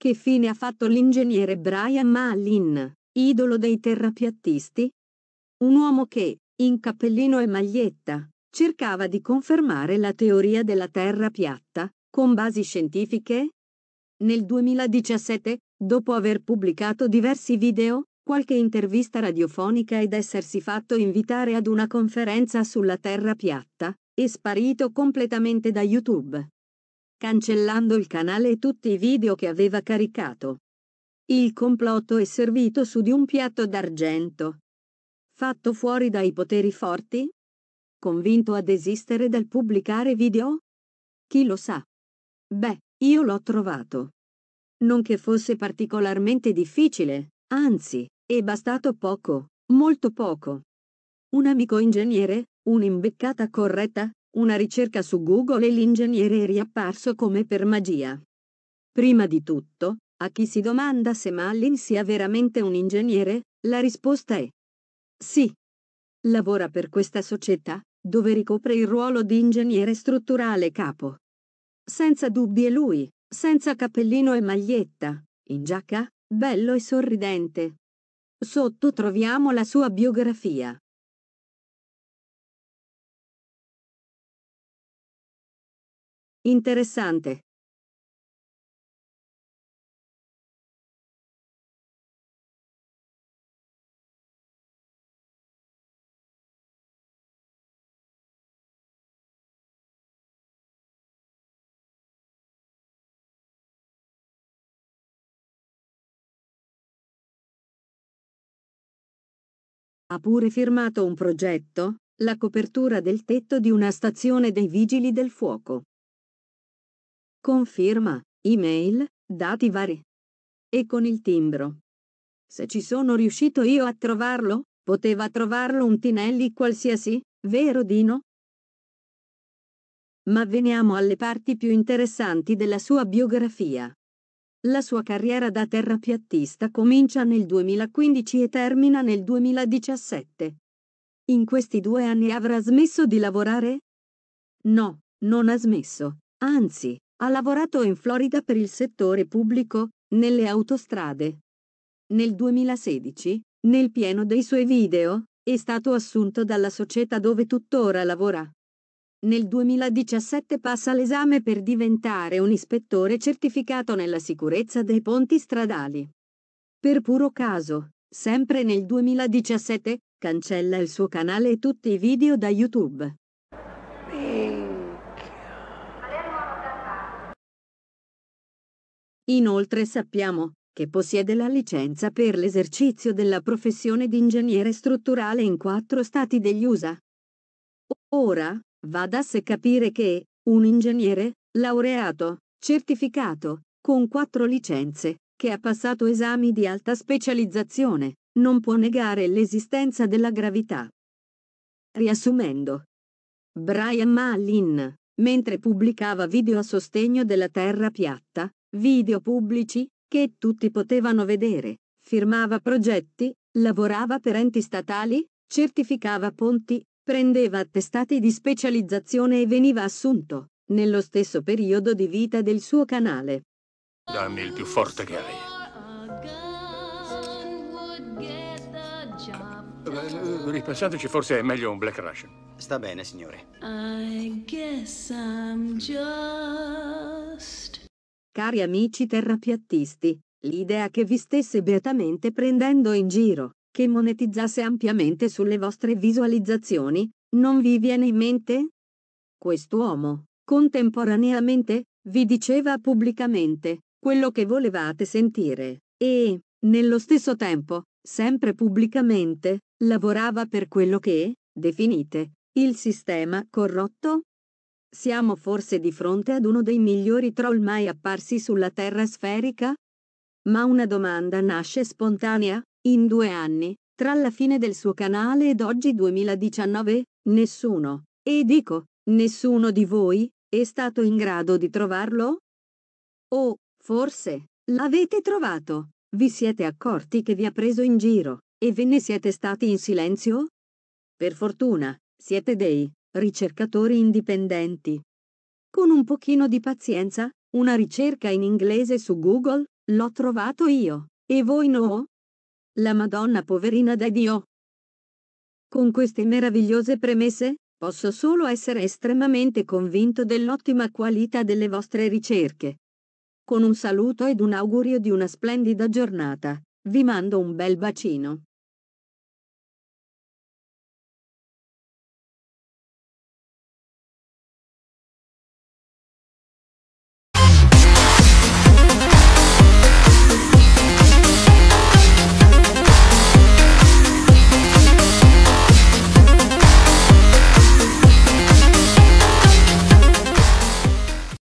Che fine ha fatto l'ingegnere Brian Malin, idolo dei terrapiattisti? Un uomo che, in cappellino e maglietta, cercava di confermare la teoria della Terra piatta, con basi scientifiche? Nel 2017, dopo aver pubblicato diversi video, qualche intervista radiofonica ed essersi fatto invitare ad una conferenza sulla Terra piatta, è sparito completamente da YouTube cancellando il canale e tutti i video che aveva caricato. Il complotto è servito su di un piatto d'argento. Fatto fuori dai poteri forti? Convinto a desistere dal pubblicare video? Chi lo sa? Beh, io l'ho trovato. Non che fosse particolarmente difficile, anzi, è bastato poco, molto poco. Un amico ingegnere, un'imbeccata corretta, una ricerca su Google e l'ingegnere è riapparso come per magia. Prima di tutto, a chi si domanda se Malin sia veramente un ingegnere, la risposta è sì. Lavora per questa società, dove ricopre il ruolo di ingegnere strutturale capo. Senza dubbi è lui, senza cappellino e maglietta, in giacca, bello e sorridente. Sotto troviamo la sua biografia. Interessante. Ha pure firmato un progetto, la copertura del tetto di una stazione dei vigili del fuoco conferma, email, dati vari. E con il timbro. Se ci sono riuscito io a trovarlo, poteva trovarlo un Tinelli qualsiasi, vero Dino? Ma veniamo alle parti più interessanti della sua biografia. La sua carriera da terrapiattista comincia nel 2015 e termina nel 2017. In questi due anni avrà smesso di lavorare? No, non ha smesso, anzi, ha lavorato in Florida per il settore pubblico nelle autostrade. Nel 2016, nel pieno dei suoi video, è stato assunto dalla società dove tuttora lavora. Nel 2017 passa l'esame per diventare un ispettore certificato nella sicurezza dei ponti stradali. Per puro caso, sempre nel 2017, cancella il suo canale e tutti i video da YouTube. Inoltre sappiamo che possiede la licenza per l'esercizio della professione di ingegnere strutturale in quattro stati degli USA. Ora, va da sé capire che un ingegnere, laureato, certificato, con quattro licenze, che ha passato esami di alta specializzazione, non può negare l'esistenza della gravità. Riassumendo, Brian Mallin, mentre pubblicava video a sostegno della Terra piatta, video pubblici, che tutti potevano vedere, firmava progetti, lavorava per enti statali, certificava ponti, prendeva attestati di specializzazione e veniva assunto, nello stesso periodo di vita del suo canale. Dammi il più forte che hai. Ripensandoci forse è meglio un Black Russian. Sta bene, signore. I guess I'm just... Cari amici terrapiattisti, l'idea che vi stesse beatamente prendendo in giro, che monetizzasse ampiamente sulle vostre visualizzazioni, non vi viene in mente? Quest'uomo, contemporaneamente, vi diceva pubblicamente quello che volevate sentire e, nello stesso tempo, sempre pubblicamente, lavorava per quello che, definite, il sistema corrotto? Siamo forse di fronte ad uno dei migliori troll mai apparsi sulla Terra sferica? Ma una domanda nasce spontanea, in due anni, tra la fine del suo canale ed oggi 2019, nessuno, e dico, nessuno di voi, è stato in grado di trovarlo? O, forse, l'avete trovato, vi siete accorti che vi ha preso in giro, e ve ne siete stati in silenzio? Per fortuna, siete dei ricercatori indipendenti. Con un pochino di pazienza, una ricerca in inglese su Google, l'ho trovato io, e voi no? La Madonna poverina da Dio. Con queste meravigliose premesse, posso solo essere estremamente convinto dell'ottima qualità delle vostre ricerche. Con un saluto ed un augurio di una splendida giornata, vi mando un bel bacino.